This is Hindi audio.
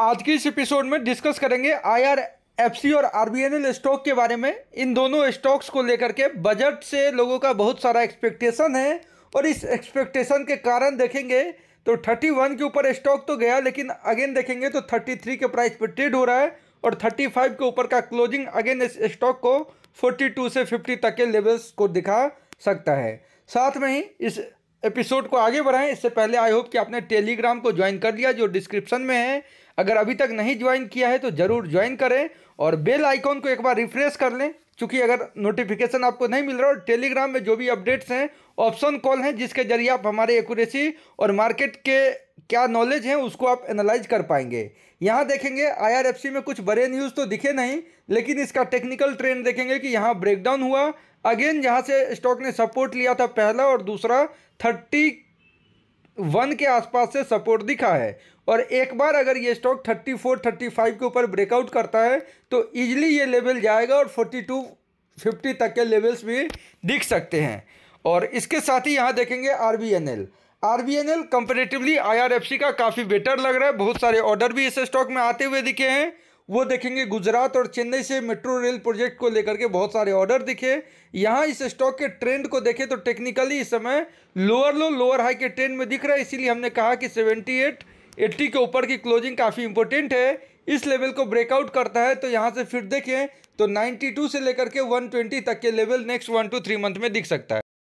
आज के इस एपिसोड में डिस्कस करेंगे आईआर एफसी और आरबीएनएल स्टॉक के बारे में इन दोनों स्टॉक्स को लेकर के बजट से लोगों का बहुत सारा एक्सपेक्टेशन है और इस एक्सपेक्टेशन के कारण देखेंगे तो 31 के ऊपर स्टॉक तो गया लेकिन अगेन देखेंगे तो 33 के प्राइस पर ट्रेड हो रहा है और 35 के ऊपर का क्लोजिंग अगेन इस स्टॉक को 42 से 50 तक के लेवल्स को दिखा सकता है साथ में ही इस एपिसोड को आगे बढ़ाएं इससे पहले आई होप कि आपने टेलीग्राम को ज्वाइन कर लिया जो डिस्क्रिप्शन में है अगर अभी तक नहीं ज्वाइन किया है तो ज़रूर ज्वाइन करें और बेल आइकॉन को एक बार रिफ्रेश कर लें क्योंकि अगर नोटिफिकेशन आपको नहीं मिल रहा और टेलीग्राम में जो भी अपडेट्स हैं ऑप्शन कॉल हैं जिसके जरिए आप हमारे एकूरेसी और मार्केट के क्या नॉलेज है उसको आप एनालाइज कर पाएंगे यहाँ देखेंगे आईआरएफसी में कुछ बड़े न्यूज़ तो दिखे नहीं लेकिन इसका टेक्निकल ट्रेंड देखेंगे कि यहाँ ब्रेकडाउन हुआ अगेन जहाँ से स्टॉक ने सपोर्ट लिया था पहला और दूसरा थर्टी वन के आसपास से सपोर्ट दिखा है और एक बार अगर ये stock thirty four thirty five के ऊपर ब्रेकआउट करता है तो ईजिली ये लेवल जाएगा और फोर्टी टू फिफ्टी तक के लेवल्स भी दिख सकते हैं और इसके साथ ही यहाँ देखेंगे R B N L R B N L comparatively I R F C का काफ़ी बेटर लग रहा है बहुत सारे ऑर्डर भी इस स्टॉक में आते हुए दिखे हैं वो देखेंगे गुजरात और चेन्नई से मेट्रो रेल प्रोजेक्ट को लेकर के बहुत सारे ऑर्डर दिखे यहाँ इस स्टॉक के ट्रेंड को देखें तो टेक्निकली इस समय लोअर लो लोअर हाई के ट्रेंड में दिख रहा है इसीलिए हमने कहा कि सेवेंटी एट एट्टी के ऊपर की क्लोजिंग काफ़ी इंपॉर्टेंट है इस लेवल को ब्रेकआउट करता है तो यहाँ से फिर देखें तो टू से लेकर के ट्वेंटी तक के level next one two three month में दिख सकता है